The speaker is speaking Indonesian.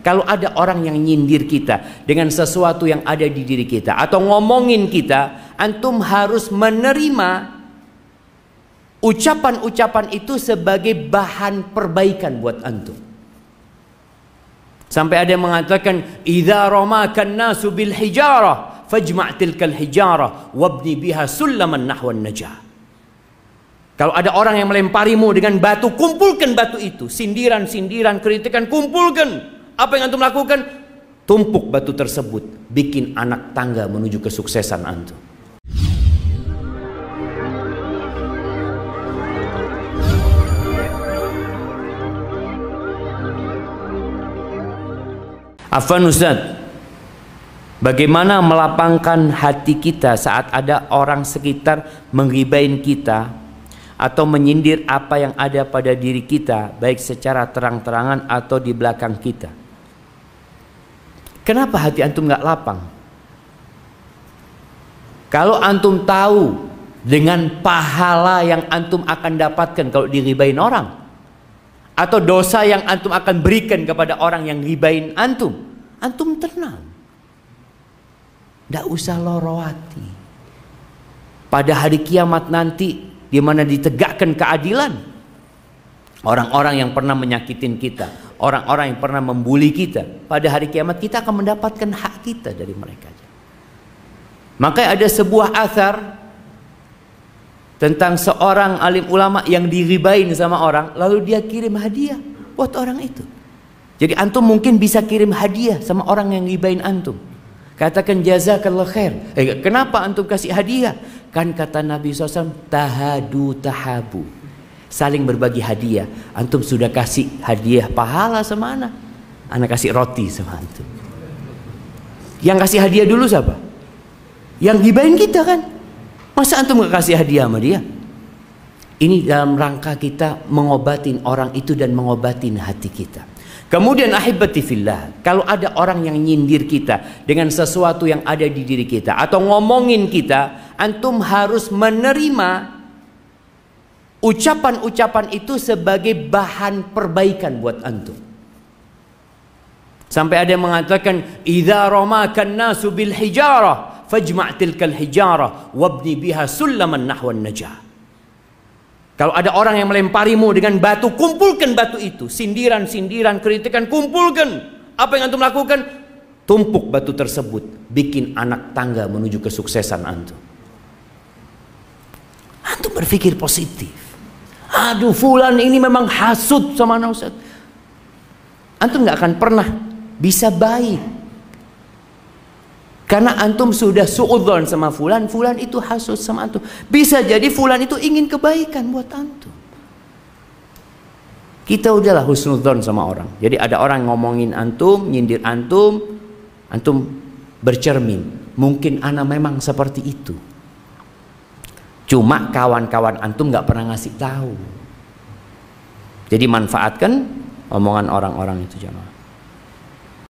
Kalau ada orang yang nyindir kita dengan sesuatu yang ada di diri kita atau ngomongin kita, antum harus menerima ucapan-ucapan itu sebagai bahan perbaikan buat antum. Sampai ada yang mengatakan idza ramakan nasu bil hijarah fajma' al hijarah wabni biha sulaman nahwan najah. Kalau ada orang yang melemparimu dengan batu, kumpulkan batu itu. Sindiran-sindiran, kritikan, kumpulkan apa yang antum lakukan? Tumpuk batu tersebut, bikin anak tangga menuju kesuksesan antum. Afan Ustaz, bagaimana melapangkan hati kita saat ada orang sekitar menggibain kita atau menyindir apa yang ada pada diri kita baik secara terang-terangan atau di belakang kita? Kenapa hati antum nggak lapang? Kalau antum tahu dengan pahala yang antum akan dapatkan kalau diribain orang atau dosa yang antum akan berikan kepada orang yang ribain antum, antum tenang. Tidak usah lorowati. Pada hari kiamat nanti di mana ditegakkan keadilan, orang-orang yang pernah menyakitin kita, orang-orang yang pernah membuli kita pada hari kiamat kita akan mendapatkan hak kita dari mereka maka ada sebuah asar tentang seorang alim ulama yang diribain sama orang lalu dia kirim hadiah buat orang itu jadi antum mungkin bisa kirim hadiah sama orang yang ribain antum katakan jazakallah khair eh, kenapa antum kasih hadiah kan kata Nabi SAW tahadu tahabu saling berbagi hadiah. Antum sudah kasih hadiah pahala sama anak. Anak kasih roti sama antum. Yang kasih hadiah dulu siapa? Yang gibain kita kan. Masa antum gak kasih hadiah sama dia? Ini dalam rangka kita mengobatin orang itu dan mengobatin hati kita. Kemudian ahibati fillah, kalau ada orang yang nyindir kita dengan sesuatu yang ada di diri kita atau ngomongin kita, antum harus menerima ucapan-ucapan itu sebagai bahan perbaikan buat antum. Sampai ada yang mengatakan idza ramakan nasu bil hijarah fajma' hijarah wabni biha sulaman nahwan najah. Kalau ada orang yang melemparimu dengan batu, kumpulkan batu itu. Sindiran-sindiran, kritikan, kumpulkan. Apa yang antum lakukan? Tumpuk batu tersebut, bikin anak tangga menuju kesuksesan antum. Antum berpikir positif aduh fulan ini memang hasut sama anak Ustaz. Antum nggak akan pernah bisa baik. Karena antum sudah suudzon sama fulan, fulan itu hasut sama antum. Bisa jadi fulan itu ingin kebaikan buat antum. Kita udahlah husnudzon sama orang. Jadi ada orang ngomongin antum, nyindir antum, antum bercermin. Mungkin anak memang seperti itu. Cuma kawan-kawan antum nggak pernah ngasih tahu. Jadi manfaatkan omongan orang-orang itu jamaah.